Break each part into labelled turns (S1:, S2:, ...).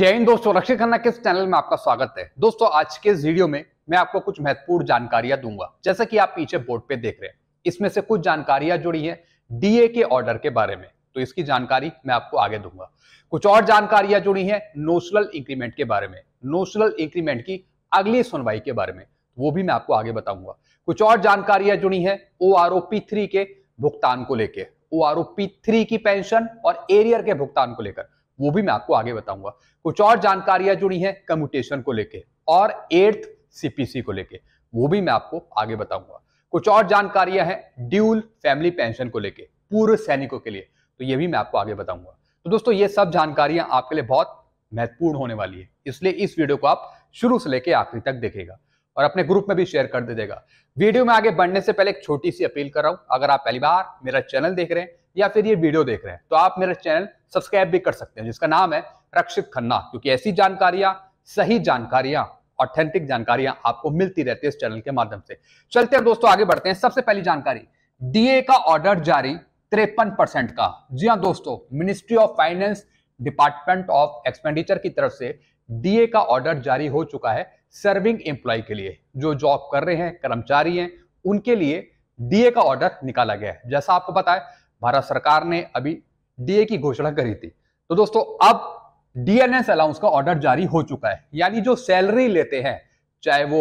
S1: जय हिंद दोस्तों रक्षित खन्ना के चैनल में आपका स्वागत है दोस्तों आज के इस वीडियो में मैं आपको कुछ महत्वपूर्ण जानकारियां दूंगा जैसा कि आप पीछे बोर्ड पे देख रहे हैं इसमें से कुछ जानकारियां जुड़ी हैं डीए के ऑर्डर के बारे में तो इसकी जानकारी मैं आपको आगे दूंगा कुछ और जानकारियां जुड़ी है नोशनल इंक्रीमेंट के बारे में नोशनल इंक्रीमेंट की अगली सुनवाई के बारे में वो भी मैं आपको आगे बताऊंगा कुछ और जानकारियां जुड़ी है ओ आर के भुगतान को लेकर ओ आर की पेंशन और एरियर के भुगतान को लेकर वो भी मैं आपको आगे बताऊंगा कुछ और जानकारियां जुड़ी हैं कम्यूटेशन को लेके और एट्थ सीपीसी को लेके वो भी मैं आपको आगे बताऊंगा कुछ और जानकारियां हैं ड्यूल फैमिली पेंशन को लेके पूर्व सैनिकों के लिए तो ये भी मैं आपको आगे बताऊंगा तो दोस्तों ये सब जानकारियां आपके लिए बहुत महत्वपूर्ण होने वाली है इसलिए इस वीडियो को आप शुरू से लेके आखिरी तक देखेगा और अपने ग्रुप में भी शेयर कर दे देगा वीडियो में आगे बढ़ने से पहले एक छोटी सी अपील कर रहा हूं अगर आप पहली बार मेरा चैनल देख रहे हैं या फिर ये वीडियो देख रहे हैं तो आप मेरे चैनल सब्सक्राइब भी कर सकते हैं जिसका नाम है रक्षित खन्ना क्योंकि ऐसी जानकारियां सही जानकारियां ऑथेंटिक जानकारियां आपको मिलती रहती है इस चैनल के माध्यम से चलते हैं दोस्तों आगे बढ़ते हैं सबसे पहली जानकारी डीए का ऑर्डर जारी तिरपन परसेंट का जी हाँ दोस्तों ministry of finance department of expenditure की तरफ से डीए का ऑर्डर जारी हो चुका है सर्विंग एम्प्लॉय के लिए जो जॉब कर रहे हैं कर्मचारी हैं उनके लिए डीए का ऑर्डर निकाला गया है जैसा आपको पता है भारत सरकार ने अभी डीए की घोषणा करी थी तो दोस्तों अब डीएनएस अलाउंस का ऑर्डर जारी हो चुका है यानी जो सैलरी लेते हैं चाहे वो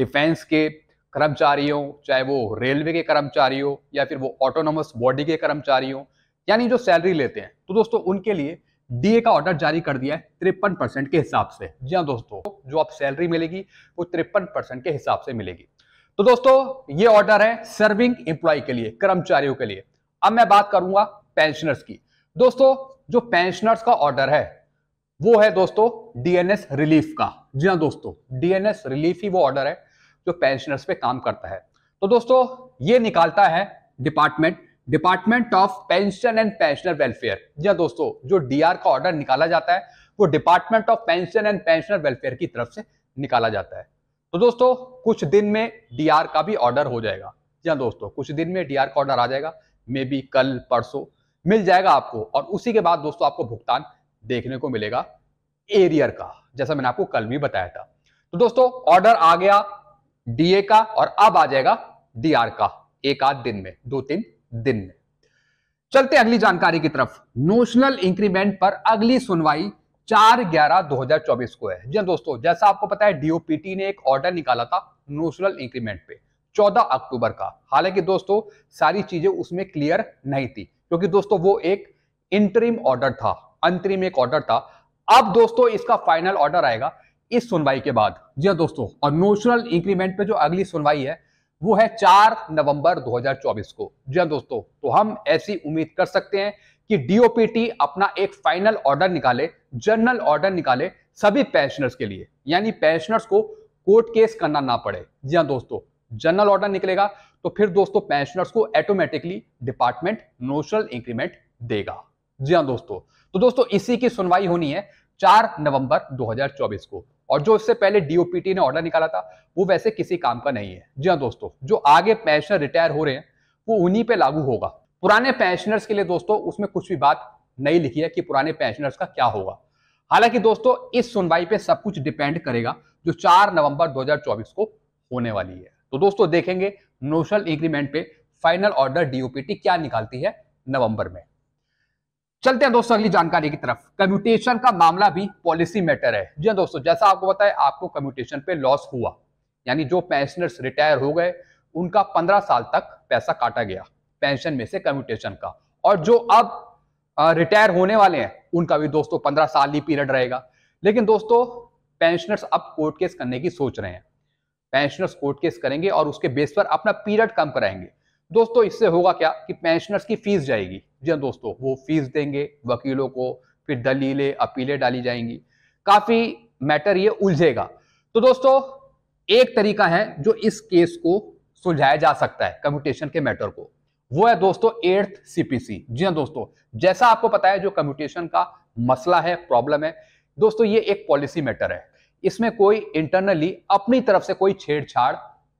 S1: डिफेंस के कर्मचारियों चाहे वो रेलवे के कर्मचारियों या फिर वो ऑटोनोमस बॉडी के कर्मचारियों यानी जो सैलरी लेते हैं तो दोस्तों उनके लिए डीए का ऑर्डर जारी कर दिया है तिरपन परसेंट के हिसाब से जी हाँ दोस्तों जो आप सैलरी मिलेगी वो तिरपन परसेंट के हिसाब से मिलेगी तो दोस्तों ये ऑर्डर है सर्विंग एम्प्लॉय के लिए कर्मचारियों के लिए अब मैं बात करूंगा पेंशनर्स की दोस्तों जो पेंशनर्स का ऑर्डर है वो है दोस्तों डीएनएस रिलीफ का जी हाँ दोस्तों डीएनएस रिलीफ ही वो ऑर्डर है जो पेंशनर्स पे काम करता है तो दोस्तों ये निकालता है department department of pension and pensioner welfare जी हाँ दोस्तों जो डीआर का ऑर्डर निकाला जाता है वो department of pension and pensioner welfare की तरफ से निकाला जाता है तो दोस्तों कुछ दिन में डीआर का भी ऑर्डर हो जाएगा जी हाँ दोस्तों कुछ दिन में डीआर का ऑर्डर आ जाएगा मे बी कल परसों मिल जाएगा आपको और उसी के बाद दोस्तों आपको भुगतान देखने को मिलेगा एरियर का जैसा मैंने आपको कल भी बताया था तो दोस्तों ऑर्डर आ गया डीए का और अब आ जाएगा डीआर का एक आध दिन में दो तीन दिन में चलते अगली जानकारी की तरफ नोशनल इंक्रीमेंट पर अगली सुनवाई चार ग्यारह दो हजार चौबीस को है जी हाँ दोस्तों जैसा आपको पता है डीओपीटी ने एक ऑर्डर निकाला था नोशनल इंक्रीमेंट पे 14 अक्टूबर का हालांकि दोस्तों सारी चीजें उसमें क्लियर नहीं थी क्योंकि दोस्तों वो एक इंटरिम ऑर्डर था अंतरिम एक ऑर्डर था अब दोस्तों इसका फाइनल ऑर्डर आएगा इस सुनवाई के बाद जी हाँ दोस्तों और नोशनल इंक्रीमेंट पे जो अगली सुनवाई है वो है 4 नवंबर 2024 को जी हाँ दोस्तों तो हम ऐसी उम्मीद कर सकते हैं कि डीओपीटी अपना एक फाइनल ऑर्डर निकाले जनरल ऑर्डर निकाले सभी पेंशनर्स के लिए यानी पेंशनर्स को कोर्ट केस करना ना पड़े जी हाँ दोस्तों जनरल ऑर्डर निकलेगा तो फिर दोस्तों पेंशनर्स को ऑटोमेटिकली डिपार्टमेंट नोशनल इंक्रीमेंट देगा जी हाँ दोस्तों तो दोस्तों इसी की सुनवाई होनी है चार नवंबर 2024 को और जो इससे पहले डीओपीटी ने ऑर्डर निकाला था वो वैसे किसी काम का नहीं है जी हाँ दोस्तों जो आगे पेंशनर रिटायर हो रहे हैं वो उन्हीं पे लागू होगा पुराने पेंशनर्स के लिए दोस्तों उसमें कुछ भी बात नहीं लिखी है कि पुराने पेंशनर्स का क्या होगा हालांकि दोस्तों इस सुनवाई पे सब कुछ डिपेंड करेगा जो 4 नवंबर 2024 को होने वाली है तो दोस्तों देखेंगे नोशनल इंक्रीमेंट पे फाइनल ऑर्डर डीओपीटी क्या निकालती है नवंबर में चलते हैं दोस्तों अगली जानकारी की तरफ कम्यूटेशन का मामला भी पॉलिसी मैटर है जी हाँ दोस्तों जैसा आपको बताया आपको कम्यूटेशन पे लॉस हुआ यानी जो पेंशनर्स रिटायर हो गए उनका पंद्रह साल तक पैसा काटा गया पेंशन में से कम्यूटेशन का और जो अब रिटायर होने वाले हैं उनका भी दोस्तों पंद्रह साल ही पीरियड रहेगा लेकिन दोस्तों पेंशनर्स अब कोर्ट केस करने की सोच रहे हैं पेंशनर्स कोर्ट केस करेंगे और उसके बेस पर अपना पीरियड कम कराएंगे दोस्तों इससे होगा क्या कि पेंशनर्स की फीस जाएगी जी हाँ दोस्तों वो फीस देंगे वकीलों को फिर दलीलें अपीलें डाली जाएंगी काफी मैटर ये उलझेगा तो दोस्तों एक तरीका है जो इस केस को सुलझाया जा सकता है कम्यूटेशन के मैटर को वो है दोस्तों एट्थ सीपीसी जी हाँ दोस्तों जैसा आपको पता है जो कम्यूटेशन का मसला है प्रॉब्लम है दोस्तों ये एक पॉलिसी मैटर है इसमें कोई इंटरनली अपनी तरफ से कोई छेड़छाड़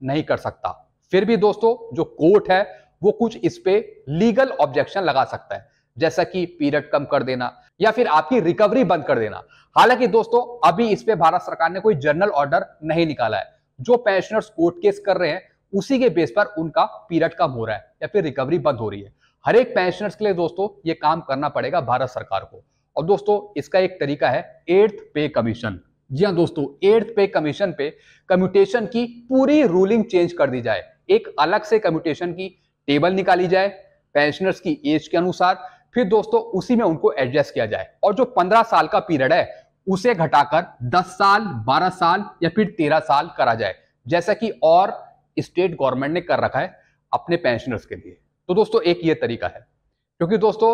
S1: नहीं कर सकता फिर भी दोस्तों जो कोर्ट है वो कुछ इस पे लीगल ऑब्जेक्शन लगा सकता है जैसा कि पीरियड कम कर देना या फिर आपकी रिकवरी बंद कर देना हालांकि दोस्तों अभी इस पे भारत सरकार ने कोई जर्नल ऑर्डर नहीं निकाला है जो पेंशनर्स कोर्ट केस कर रहे हैं उसी के बेस पर उनका पीरियड कम हो रहा है या फिर रिकवरी बंद हो रही है हर एक पेंशनर्स के लिए दोस्तों ये काम करना पड़ेगा भारत सरकार को और दोस्तों इसका एक तरीका है एट्थ पे कमीशन जी हाँ दोस्तों एट्थ पे कमीशन पे कम्यूटेशन की पूरी रूलिंग चेंज कर दी जाए एक अलग से कम्यूटेशन की टेबल निकाली जाए पेंशनर्स की एज के अनुसार फिर दोस्तों उसी में उनको एडजस्ट किया जाए और जो पंद्रह साल का पीरियड है उसे घटाकर दस साल बारह साल या फिर तेरह साल करा जाए जैसा कि और स्टेट गवर्नमेंट ने कर रखा है अपने पेंशनर्स के लिए तो दोस्तों एक ये तरीका है क्योंकि दोस्तों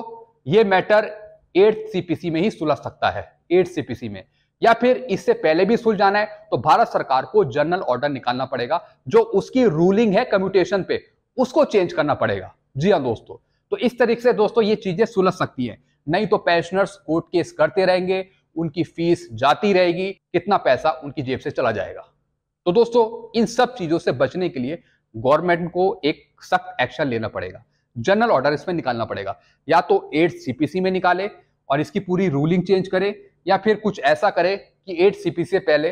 S1: ये मैटर एट्थ सीपीसी में ही सुलझ सकता है एट सीपीसी में या फिर इससे पहले भी सुलझाना है तो भारत सरकार को जनरल ऑर्डर निकालना पड़ेगा जो उसकी रूलिंग है कम्यूटेशन पे उसको चेंज करना पड़ेगा जी हाँ दोस्तों तो इस तरीके से दोस्तों ये चीजें सुलझ सकती हैं नहीं तो पेंशनर्स कोर्ट केस करते रहेंगे उनकी फीस जाती रहेगी कितना पैसा उनकी जेब से चला जाएगा तो दोस्तों इन सब चीजों से बचने के लिए गवर्नमेंट को एक सख्त एक्शन लेना पड़ेगा जनरल ऑर्डर इसमें निकालना पड़ेगा या तो एड सीपीसी में निकाले और इसकी पूरी रूलिंग चेंज करे या फिर कुछ ऐसा करे कि एट सीपी से पहले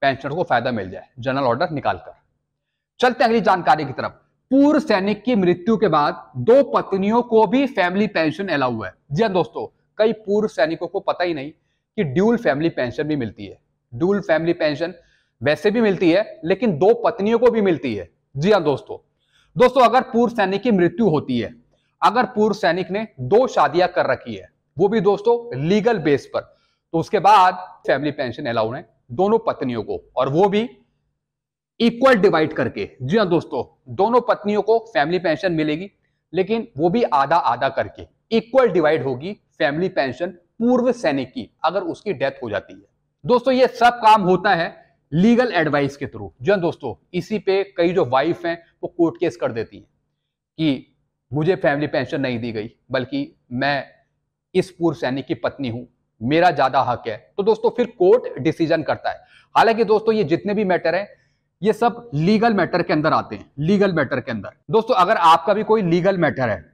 S1: पेंशनर को फायदा मिल जाए जनरल ऑर्डर निकालकर चलते अगली जानकारी की तरफ पूर्व सैनिक की मृत्यु के बाद दो पत्नियों को भी फैमिली पेंशन अलाउ हुआ है जी हाँ दोस्तों कई पूर्व सैनिकों को पता ही नहीं कि ड्यूल फैमिली पेंशन भी मिलती है ड्यूल फैमिली पेंशन वैसे भी मिलती है लेकिन दो पत्नियों को भी मिलती है जी हाँ दोस्तों दोस्तों अगर पूर्व सैनिक की मृत्यु होती है अगर पूर्व सैनिक ने दो शादियां कर रखी है वो भी दोस्तों लीगल बेस पर तो उसके बाद फैमिली पेंशन अलाउड है दोनों पत्नियों को और वो भी इक्वल डिवाइड करके जी हाँ दोस्तों दोनों पत्नियों को फैमिली पेंशन मिलेगी लेकिन वो भी आधा आधा करके इक्वल डिवाइड होगी फैमिली पेंशन पूर्व सैनिक की अगर उसकी डेथ हो जाती है दोस्तों ये सब काम होता है लीगल एडवाइस के थ्रू जी हाँ दोस्तों इसी पे कई जो वाइफ हैं वो कोर्ट केस कर देती हैं कि मुझे फैमिली पेंशन नहीं दी गई बल्कि मैं इस पूर्व सैनिक की पत्नी हूं मेरा ज्यादा हक है तो दोस्तों फिर कोर्ट डिसीजन करता है हालांकि दोस्तों ये जितने भी मैटर हैं ये सब लीगल मैटर के अंदर आते हैं लीगल मैटर के अंदर दोस्तों अगर आपका भी कोई लीगल मैटर है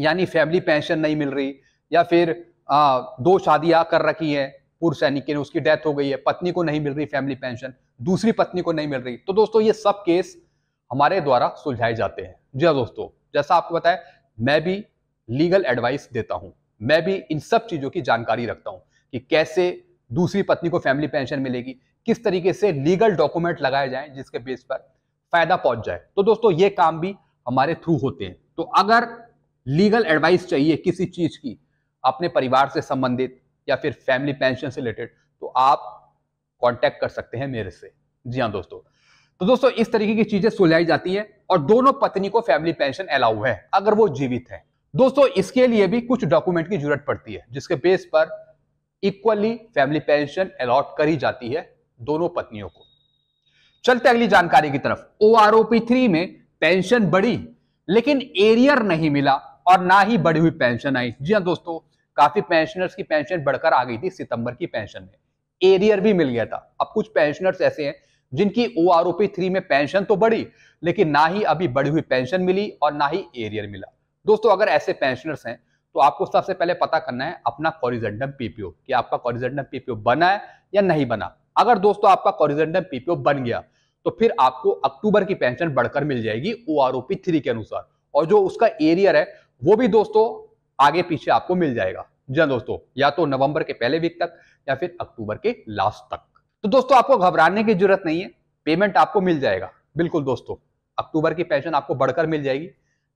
S1: यानी फैमिली पेंशन नहीं मिल रही या फिर आ, दो शादियां कर रखी है पूर्व सैनिक ने उसकी डेथ हो गई है पत्नी को नहीं मिल रही फैमिली पेंशन दूसरी पत्नी को नहीं मिल रही तो दोस्तों ये सब केस हमारे द्वारा सुलझाए जाते हैं जी हाँ, दोस्तों जैसा आपको बताया मैं भी लीगल एडवाइस देता हूं मैं भी इन सब चीज़ों की जानकारी रखता हूं कि कैसे दूसरी पत्नी को फैमिली पेंशन मिलेगी किस तरीके से लीगल डॉक्यूमेंट लगाए जाएं जिसके बेस पर फायदा पहुंच जाए तो दोस्तों ये काम भी हमारे थ्रू होते हैं तो अगर लीगल एडवाइस चाहिए किसी चीज़ की अपने परिवार से संबंधित या फिर फैमिली पेंशन से रिलेटेड तो आप कॉन्टेक्ट कर सकते हैं मेरे से जी हाँ दोस्तों तो दोस्तों इस तरीके की चीज़ें सुलझाई जाती है और दोनों पत्नी को फैमिली पेंशन अलाउ है अगर वो जीवित है दोस्तों इसके लिए भी कुछ डॉक्यूमेंट की जरूरत पड़ती है जिसके बेस पर इक्वली फैमिली पेंशन अलॉट करी जाती है दोनों पत्नियों को चलते अगली जानकारी की तरफ O R O P three में पेंशन बढ़ी लेकिन एरियर नहीं मिला और ना ही बढ़ी हुई पेंशन आई जी हाँ दोस्तों काफी पेंशनर्स की पेंशन बढ़कर आ गई थी सितंबर की पेंशन में एरियर भी मिल गया था अब कुछ पेंशनर्स ऐसे हैं जिनकी O R O P three में पेंशन तो बढ़ी लेकिन ना ही अभी बढ़ी हुई पेंशन मिली और ना ही एरियर मिला दोस्तों अगर ऐसे पेंशनर्स हैं तो आपको सबसे पहले पता करना है अपना कॉरिजेंडम पीपीओ कि आपका कॉरिजेंडम पीपीओ बना है या नहीं बना अगर दोस्तों आपका कॉरिजेंडम पीपीओ बन गया तो फिर आपको अक्टूबर की पेंशन बढ़कर मिल जाएगी O R O P three के अनुसार और जो उसका एरियर है वो भी दोस्तों आगे पीछे आपको मिल जाएगा जी हाँ दोस्तों या तो नवंबर के पहले वीक तक या फिर अक्टूबर के लास्ट तक तो दोस्तों आपको घबराने की जरूरत नहीं है पेमेंट आपको मिल जाएगा बिल्कुल दोस्तों अक्टूबर की पेंशन आपको बढ़कर मिल जाएगी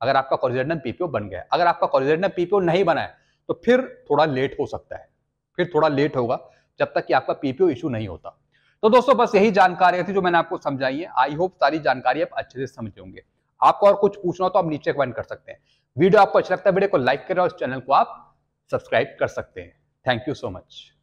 S1: अगर आपका कॉरिजेंडम पीपीओ बन गया अगर आपका कॉरिजेंडम पीपीओ नहीं बना है तो फिर थोड़ा लेट हो सकता है फिर थोड़ा लेट होगा जब तक कि आपका पीपीओ इशू नहीं होता तो दोस्तों बस यही जानकारियां थी जो मैंने आपको समझाई है आई होप सारी जानकारी आप अच्छे से समझ होंगे आपको और कुछ पूछना हो तो आप नीचे कमेंट कर सकते हैं वीडियो आपको अच्छा लगता है वीडियो को लाइक करें और चैनल को आप सब्सक्राइब कर सकते हैं थैंक यू सो मच